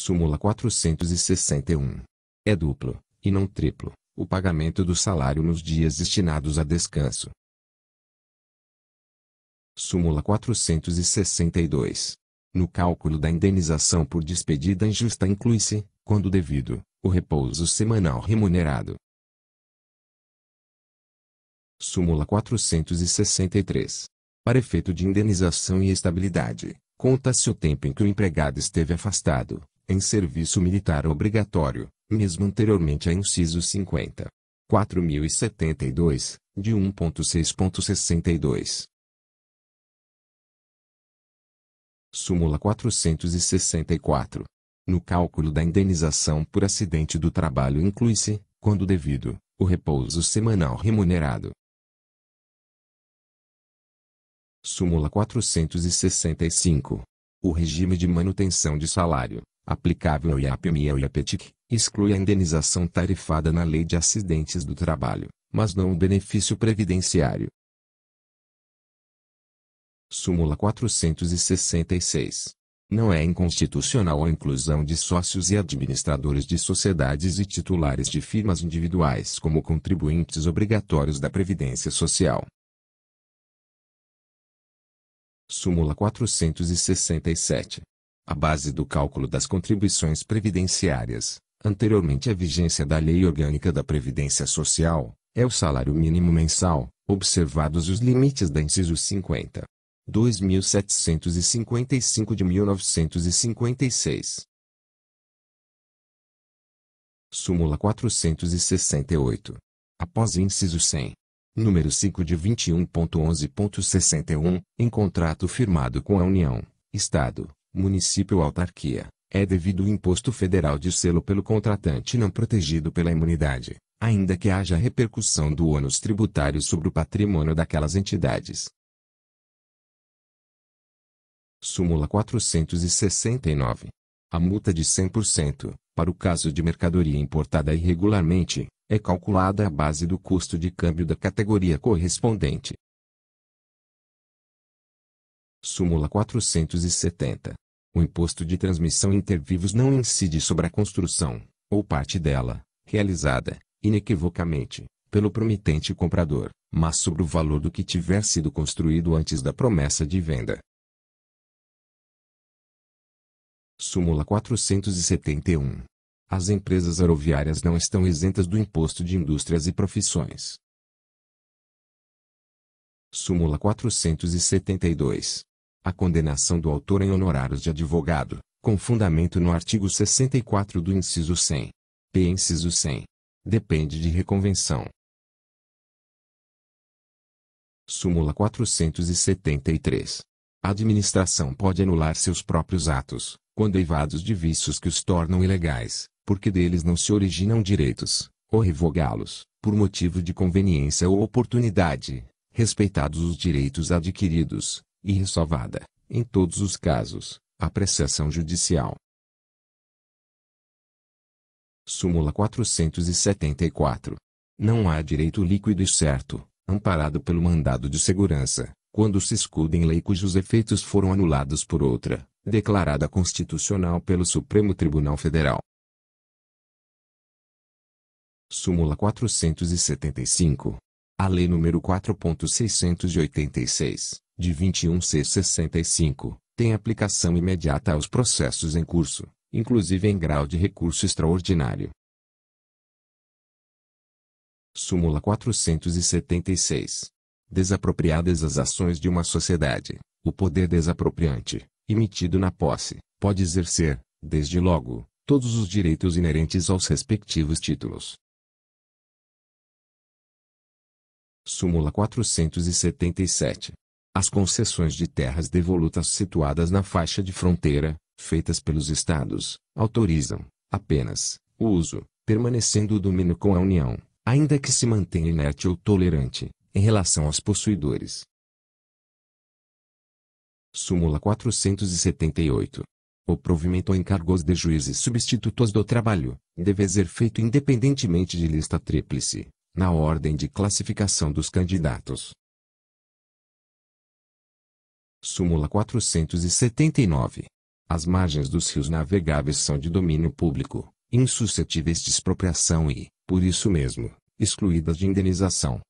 súmula 461. É duplo, e não triplo, o pagamento do salário nos dias destinados a descanso. Súmula 462. No cálculo da indenização por despedida injusta inclui-se, quando devido, o repouso semanal remunerado. Súmula 463. Para efeito de indenização e estabilidade, conta-se o tempo em que o empregado esteve afastado, em serviço militar obrigatório, mesmo anteriormente a inciso 50. 4072, de 1.6.62. Súmula 464. No cálculo da indenização por acidente do trabalho inclui-se, quando devido, o repouso semanal remunerado. Súmula 465. O regime de manutenção de salário aplicável ao IAPM e ao IAPETIC, exclui a indenização tarifada na Lei de Acidentes do Trabalho, mas não o benefício previdenciário. Súmula 466. Não é inconstitucional a inclusão de sócios e administradores de sociedades e titulares de firmas individuais como contribuintes obrigatórios da Previdência Social. Súmula 467 a base do cálculo das contribuições previdenciárias, anteriormente à vigência da Lei Orgânica da Previdência Social, é o salário mínimo mensal, observados os limites da inciso 50. 2755 de 1956. Súmula 468. Após inciso 100. Número 5 de 21.11.61, em contrato firmado com a União, Estado, município ou autarquia, é devido o imposto federal de selo pelo contratante não protegido pela imunidade, ainda que haja repercussão do ônus tributário sobre o patrimônio daquelas entidades. Súmula 469. A multa de 100%, para o caso de mercadoria importada irregularmente, é calculada à base do custo de câmbio da categoria correspondente. Súmula 470. O imposto de transmissão inter vivos não incide sobre a construção, ou parte dela, realizada, inequivocamente, pelo promitente comprador, mas sobre o valor do que tiver sido construído antes da promessa de venda. Súmula 471. As empresas aeroviárias não estão isentas do imposto de indústrias e profissões. Súmula 472 a condenação do autor em honorários de advogado, com fundamento no artigo 64 do inciso 100. P. Inciso 100. Depende de reconvenção. Súmula 473. A administração pode anular seus próprios atos, quando evados de vícios que os tornam ilegais, porque deles não se originam direitos, ou revogá-los, por motivo de conveniência ou oportunidade, respeitados os direitos adquiridos, e ressalvada, em todos os casos, a apreciação judicial. Súmula 474. Não há direito líquido e certo, amparado pelo mandado de segurança, quando se escuda em lei cujos efeitos foram anulados por outra, declarada constitucional pelo Supremo Tribunal Federal. Súmula 475. A Lei nº 4.686, de 21 c 65, tem aplicação imediata aos processos em curso, inclusive em grau de recurso extraordinário. Súmula 476. Desapropriadas as ações de uma sociedade, o poder desapropriante, emitido na posse, pode exercer, desde logo, todos os direitos inerentes aos respectivos títulos, súmula 477. As concessões de terras devolutas situadas na faixa de fronteira, feitas pelos Estados, autorizam, apenas, o uso, permanecendo o domínio com a União, ainda que se mantenha inerte ou tolerante, em relação aos possuidores. Súmula 478. O provimento a encargos de juízes substitutos do trabalho, deve ser feito independentemente de lista tríplice, na ordem de classificação dos candidatos. Súmula 479. As margens dos rios navegáveis são de domínio público, insuscetíveis de expropriação e, por isso mesmo, excluídas de indenização.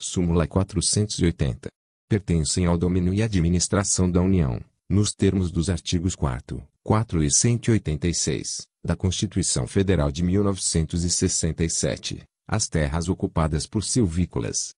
Súmula 480. Pertencem ao domínio e administração da União, nos termos dos artigos 4 4 e 186, da Constituição Federal de 1967, as terras ocupadas por silvícolas.